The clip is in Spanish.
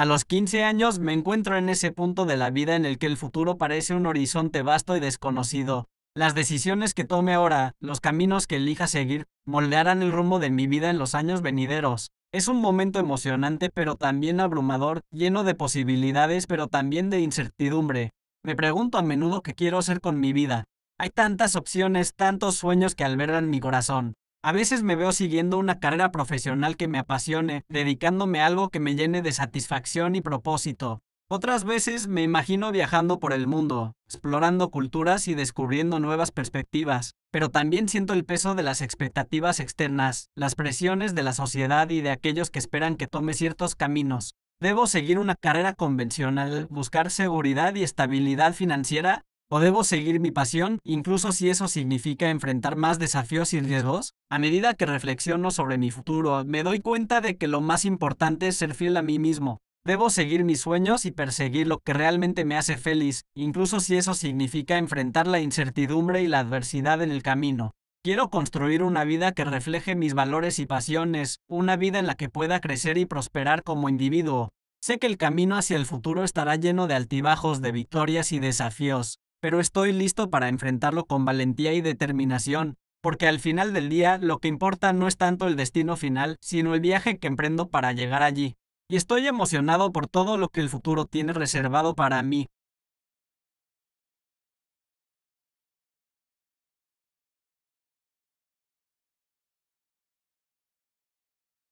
A los 15 años me encuentro en ese punto de la vida en el que el futuro parece un horizonte vasto y desconocido. Las decisiones que tome ahora, los caminos que elija seguir, moldearán el rumbo de mi vida en los años venideros. Es un momento emocionante pero también abrumador, lleno de posibilidades pero también de incertidumbre. Me pregunto a menudo qué quiero hacer con mi vida. Hay tantas opciones, tantos sueños que albergan mi corazón. A veces me veo siguiendo una carrera profesional que me apasione, dedicándome a algo que me llene de satisfacción y propósito. Otras veces me imagino viajando por el mundo, explorando culturas y descubriendo nuevas perspectivas, pero también siento el peso de las expectativas externas, las presiones de la sociedad y de aquellos que esperan que tome ciertos caminos. Debo seguir una carrera convencional, buscar seguridad y estabilidad financiera ¿O debo seguir mi pasión, incluso si eso significa enfrentar más desafíos y riesgos? A medida que reflexiono sobre mi futuro, me doy cuenta de que lo más importante es ser fiel a mí mismo. Debo seguir mis sueños y perseguir lo que realmente me hace feliz, incluso si eso significa enfrentar la incertidumbre y la adversidad en el camino. Quiero construir una vida que refleje mis valores y pasiones, una vida en la que pueda crecer y prosperar como individuo. Sé que el camino hacia el futuro estará lleno de altibajos, de victorias y desafíos, pero estoy listo para enfrentarlo con valentía y determinación, porque al final del día lo que importa no es tanto el destino final, sino el viaje que emprendo para llegar allí. Y estoy emocionado por todo lo que el futuro tiene reservado para mí,